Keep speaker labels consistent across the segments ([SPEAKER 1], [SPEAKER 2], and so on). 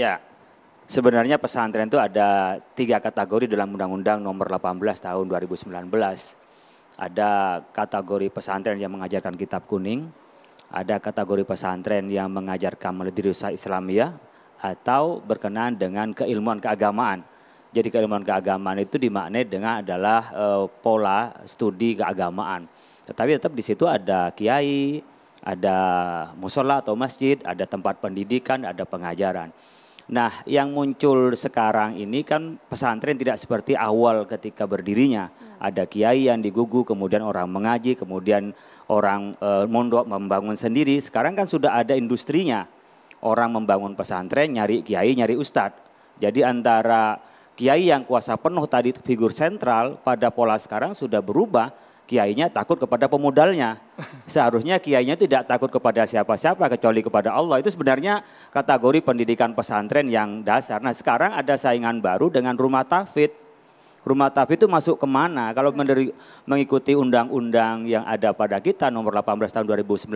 [SPEAKER 1] Ya, sebenarnya pesantren itu ada tiga kategori dalam Undang-Undang Nomor 18 Tahun 2019. Ada kategori pesantren yang mengajarkan kitab kuning, ada kategori pesantren yang mengajarkan madrasah Islamia atau berkenaan dengan keilmuan keagamaan. Jadi keilmuan keagamaan itu dimaknai dengan adalah e, pola studi keagamaan. Tetapi tetap di situ ada kiai, ada musola atau masjid, ada tempat pendidikan, ada pengajaran. Nah, yang muncul sekarang ini kan pesantren tidak seperti awal ketika berdirinya. Hmm. Ada kiai yang digugu, kemudian orang mengaji, kemudian orang e, mondok membangun sendiri. Sekarang kan sudah ada industrinya. Orang membangun pesantren, nyari kiai, nyari ustadz. Jadi antara kiai yang kuasa penuh tadi figur sentral pada pola sekarang sudah berubah kiainya takut kepada pemodalnya. Seharusnya kiainya tidak takut kepada siapa-siapa kecuali kepada Allah. Itu sebenarnya kategori pendidikan pesantren yang dasar. Nah sekarang ada saingan baru dengan rumah tafid. Rumah tafid itu masuk kemana? Kalau mengikuti undang-undang yang ada pada kita nomor 18 tahun 2019,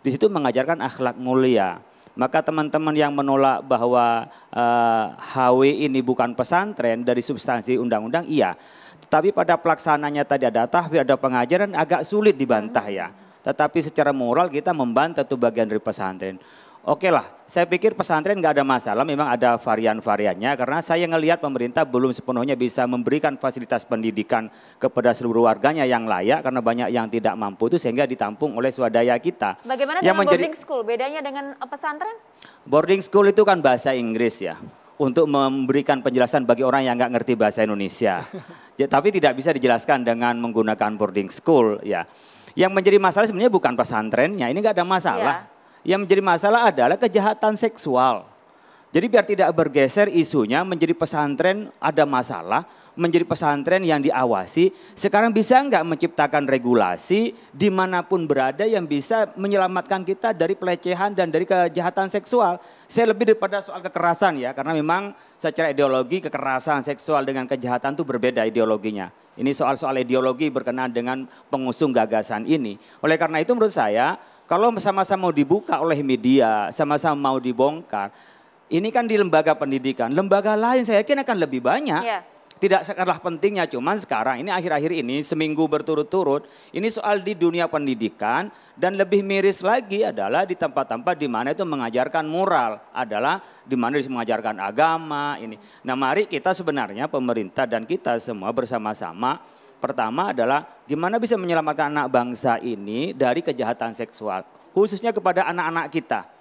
[SPEAKER 1] di situ mengajarkan akhlak mulia. Maka teman-teman yang menolak bahwa uh, eh, HW ini bukan pesantren dari substansi undang-undang, iya. Tapi pada pelaksananya tadi ada tahwi, ada pengajaran agak sulit dibantah ya. Tetapi secara moral kita membantah itu bagian dari pesantren. Oke okay lah, saya pikir pesantren nggak ada masalah, memang ada varian-variannya karena saya ngelihat pemerintah belum sepenuhnya bisa memberikan fasilitas pendidikan kepada seluruh warganya yang layak karena banyak yang tidak mampu itu sehingga ditampung oleh swadaya kita. Bagaimana yang dengan menjadi, boarding school? Bedanya dengan eh, pesantren? Boarding school itu kan bahasa Inggris ya, untuk memberikan penjelasan bagi orang yang nggak ngerti bahasa Indonesia. Ya, tapi tidak bisa dijelaskan dengan menggunakan boarding school ya. Yang menjadi masalah sebenarnya bukan pesantrennya, ini nggak ada masalah. Ya. Yang menjadi masalah adalah kejahatan seksual jadi biar tidak bergeser isunya menjadi pesantren ada masalah, menjadi pesantren yang diawasi. Sekarang bisa enggak menciptakan regulasi dimanapun berada yang bisa menyelamatkan kita dari pelecehan dan dari kejahatan seksual. Saya lebih daripada soal kekerasan ya, karena memang secara ideologi kekerasan seksual dengan kejahatan itu berbeda ideologinya. Ini soal-soal ideologi berkenaan dengan pengusung gagasan ini. Oleh karena itu menurut saya, kalau sama-sama mau dibuka oleh media, sama-sama mau dibongkar, ini kan di lembaga pendidikan. Lembaga lain saya yakin akan lebih banyak. Yeah. Tidak sekarang pentingnya, cuman sekarang ini akhir-akhir ini seminggu berturut-turut, ini soal di dunia pendidikan dan lebih miris lagi adalah di tempat-tempat di mana itu mengajarkan moral adalah di mana mengajarkan agama ini. Nah mari kita sebenarnya pemerintah dan kita semua bersama-sama pertama adalah gimana bisa menyelamatkan anak bangsa ini dari kejahatan seksual khususnya kepada anak-anak kita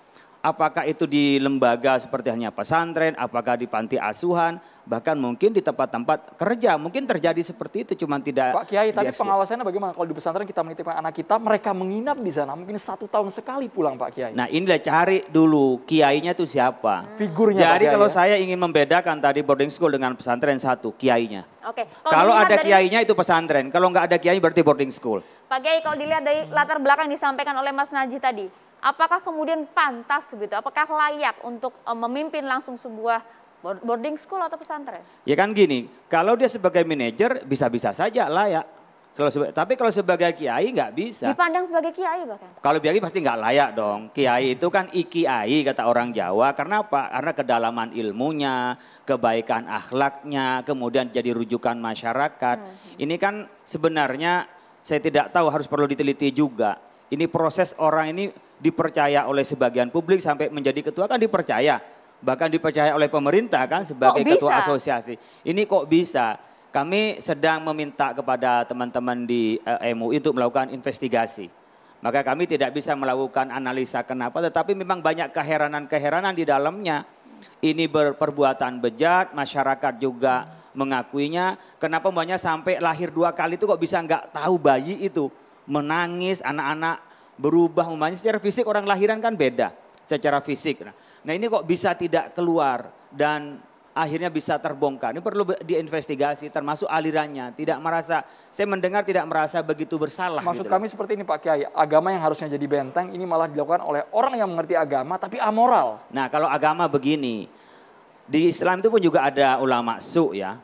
[SPEAKER 1] apakah itu di lembaga seperti hanya pesantren, apakah di panti asuhan, bahkan mungkin di tempat-tempat kerja. Mungkin terjadi seperti itu, cuman tidak. Pak Kiai, tapi pengawasannya bagaimana? Kalau di pesantren kita menitipkan anak kita, mereka menginap di sana,
[SPEAKER 2] mungkin satu tahun sekali pulang Pak Kiai.
[SPEAKER 1] Nah inilah cari dulu kiainya itu siapa. Hmm. Figurnya Jadi kalau ya? saya ingin membedakan tadi boarding school dengan pesantren satu, kiainya.
[SPEAKER 2] Oke. Kalau, kalau ada dari... kiainya
[SPEAKER 1] itu pesantren, kalau nggak ada kiai berarti boarding school. Pak Kiai, kalau dilihat dari latar belakang disampaikan oleh Mas Najih tadi, apakah kemudian pantas begitu? Apakah layak untuk eh, memimpin langsung sebuah boarding school atau pesantren? Ya kan gini, kalau dia sebagai manajer bisa-bisa saja layak. Kalau tapi kalau sebagai kiai nggak bisa. Dipandang sebagai kiai bahkan. Kalau kiai pasti nggak layak dong. Kiai itu kan ikiai kata orang Jawa. Karena apa? Karena kedalaman ilmunya, kebaikan akhlaknya, kemudian jadi rujukan masyarakat. Hmm. Ini kan sebenarnya saya tidak tahu harus perlu diteliti juga. Ini proses orang ini dipercaya oleh sebagian publik sampai menjadi ketua kan dipercaya. Bahkan dipercaya oleh pemerintah kan sebagai ketua asosiasi. Ini kok bisa? Kami sedang meminta kepada teman-teman di eh, MUI untuk melakukan investigasi. Maka kami tidak bisa melakukan analisa kenapa, tetapi memang banyak keheranan-keheranan di dalamnya. Ini berperbuatan bejat, masyarakat juga mengakuinya. Kenapa banyak sampai lahir dua kali itu kok bisa nggak tahu bayi itu menangis anak-anak berubah umumnya secara fisik orang lahiran kan beda secara fisik. Nah, nah ini kok bisa tidak keluar dan akhirnya bisa terbongkar. Ini perlu diinvestigasi termasuk alirannya. Tidak merasa, saya mendengar tidak merasa begitu bersalah. Maksud gitu kami loh. seperti ini Pak Kiai, agama yang harusnya jadi benteng ini malah dilakukan oleh orang yang mengerti agama tapi amoral. Nah kalau agama begini, di Islam itu pun juga ada ulama su ya.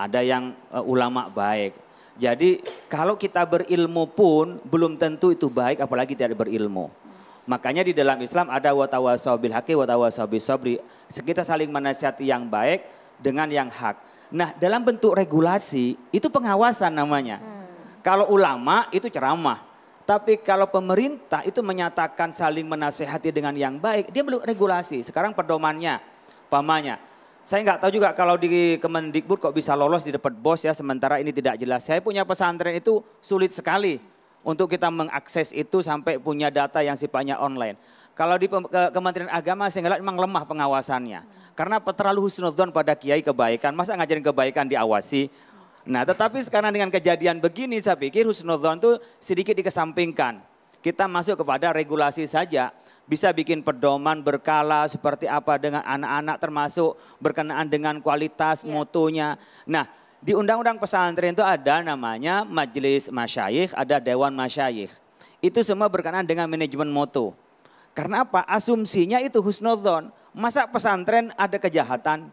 [SPEAKER 1] Ada yang uh, ulama baik jadi kalau kita berilmu pun belum tentu itu baik apalagi tidak berilmu. Makanya di dalam Islam ada watawasaw bil haqi watawasau sabri. Kita saling menasihati yang baik dengan yang hak. Nah, dalam bentuk regulasi itu pengawasan namanya. Hmm. Kalau ulama itu ceramah. Tapi kalau pemerintah itu menyatakan saling menasehati dengan yang baik, dia belum regulasi. Sekarang pedomannya, pamannya saya nggak tahu juga kalau di Kemendikbud kok bisa lolos di depan bos ya sementara ini tidak jelas. Saya punya pesantren itu sulit sekali untuk kita mengakses itu sampai punya data yang sifatnya online. Kalau di Kementerian Agama saya ngeliat memang lemah pengawasannya. Karena terlalu husnudzon pada kiai kebaikan, masa ngajarin kebaikan diawasi? Nah tetapi sekarang dengan kejadian begini saya pikir husnudzon itu sedikit dikesampingkan. Kita masuk kepada regulasi saja, bisa bikin pedoman berkala seperti apa dengan anak-anak termasuk berkenaan dengan kualitas yeah. mutunya. Nah, di undang-undang pesantren itu ada namanya majelis masyayikh, ada dewan masyayikh. Itu semua berkenaan dengan manajemen mutu. Karena apa? Asumsinya itu husnudon. Masa pesantren ada kejahatan?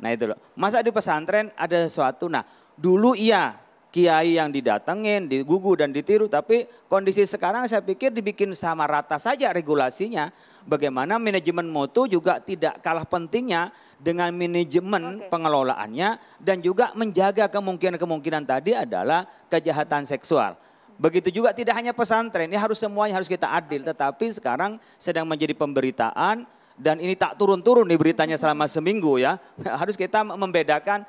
[SPEAKER 1] Nah itu loh. Masa di pesantren ada sesuatu? Nah dulu iya kiai yang didatengin, digugu dan ditiru. Tapi kondisi sekarang saya pikir dibikin sama rata saja regulasinya. Bagaimana manajemen mutu juga tidak kalah pentingnya dengan manajemen okay. pengelolaannya dan juga menjaga kemungkinan-kemungkinan tadi adalah kejahatan seksual. Begitu juga tidak hanya pesantren, ini harus semuanya harus kita adil. Tetapi sekarang sedang menjadi pemberitaan dan ini tak turun-turun nih beritanya selama seminggu ya. Harus kita membedakan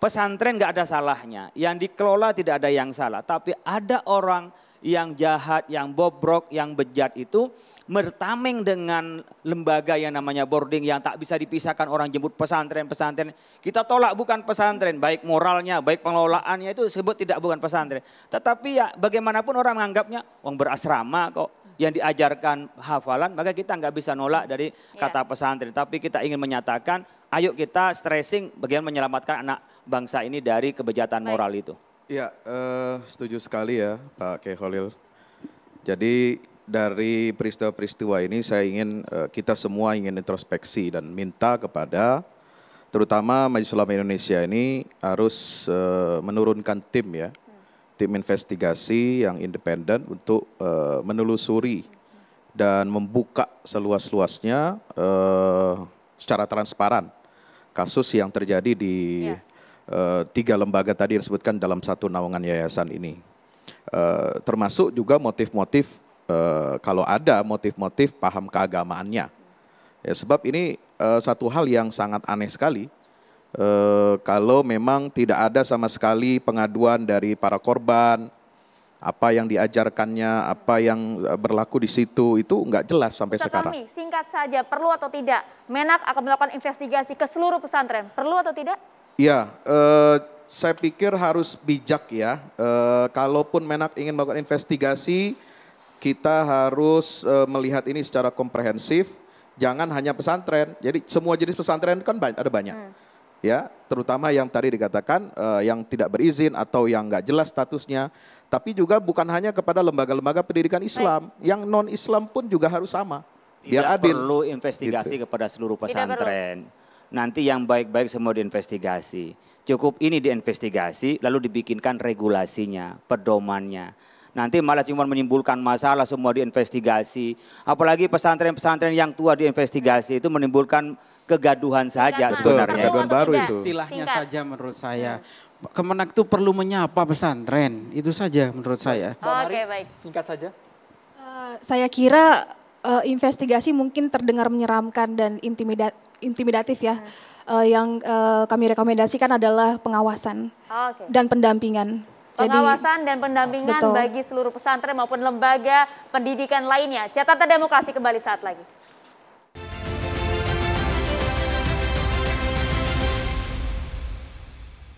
[SPEAKER 1] Pesantren nggak ada salahnya, yang dikelola tidak ada yang salah, tapi ada orang yang jahat, yang bobrok, yang bejat itu bertameng dengan lembaga yang namanya boarding yang tak bisa dipisahkan orang jemput pesantren, pesantren. Kita tolak bukan pesantren, baik moralnya, baik pengelolaannya itu sebut tidak bukan pesantren. Tetapi ya bagaimanapun orang menganggapnya uang berasrama kok yang diajarkan hafalan, maka kita nggak bisa nolak dari ya. kata pesantren. Tapi kita ingin menyatakan, ayo kita stressing bagian menyelamatkan anak bangsa ini dari kebejatan Baik. moral itu.
[SPEAKER 2] Ya, uh, setuju sekali ya Pak K. Holil. Jadi dari peristiwa-peristiwa ini saya ingin uh, kita semua ingin introspeksi dan minta kepada terutama Majelis Ulama Indonesia ini harus uh, menurunkan tim ya, tim investigasi yang independen untuk uh, menelusuri dan membuka seluas-luasnya uh, secara transparan kasus yang terjadi di ya. Eh, tiga lembaga tadi yang disebutkan dalam satu naungan yayasan ini. Eh, termasuk juga motif-motif eh, kalau ada motif-motif paham keagamaannya. Ya, sebab ini satu hal yang sangat aneh sekali kalau memang tidak ada sama sekali pengaduan dari para korban, apa yang diajarkannya, apa yang berlaku di situ itu nggak jelas sampai Ustaz sekarang. Kami,
[SPEAKER 1] singkat saja, perlu atau tidak Menak akan melakukan investigasi ke seluruh pesantren, perlu atau tidak?
[SPEAKER 2] Ya, eh, saya pikir harus bijak ya. Eh, kalaupun Menak ingin melakukan investigasi, kita harus eh, melihat ini secara komprehensif. Jangan hanya pesantren. Jadi semua jenis pesantren kan banyak, ada banyak. Hmm. Ya, terutama yang tadi dikatakan uh, yang tidak berizin atau yang nggak jelas statusnya. Tapi juga bukan hanya kepada lembaga-lembaga pendidikan Islam, Baik. yang non Islam pun juga harus sama.
[SPEAKER 1] Biar adil. perlu investigasi gitu. kepada seluruh pesantren nanti yang baik-baik semua diinvestigasi. Cukup ini diinvestigasi, lalu dibikinkan regulasinya, pedomannya. Nanti malah cuma menimbulkan masalah semua diinvestigasi. Apalagi pesantren-pesantren yang tua diinvestigasi itu menimbulkan kegaduhan
[SPEAKER 2] saja Betul, sebenarnya. Kegaduhan baru itu. Istilahnya Singkat. saja menurut saya. Kemenak itu perlu menyapa pesantren. Itu saja menurut saya.
[SPEAKER 1] Oh, Oke, okay, baik. Singkat saja. Uh, saya kira uh, investigasi mungkin terdengar menyeramkan dan intimida intimidatif ya. Hmm. Uh, yang uh, kami rekomendasikan adalah pengawasan oh, okay. dan pendampingan.
[SPEAKER 2] Pengawasan
[SPEAKER 1] Jadi, dan pendampingan betul. bagi seluruh pesantren maupun lembaga pendidikan lainnya. Catatan demokrasi kembali saat lagi.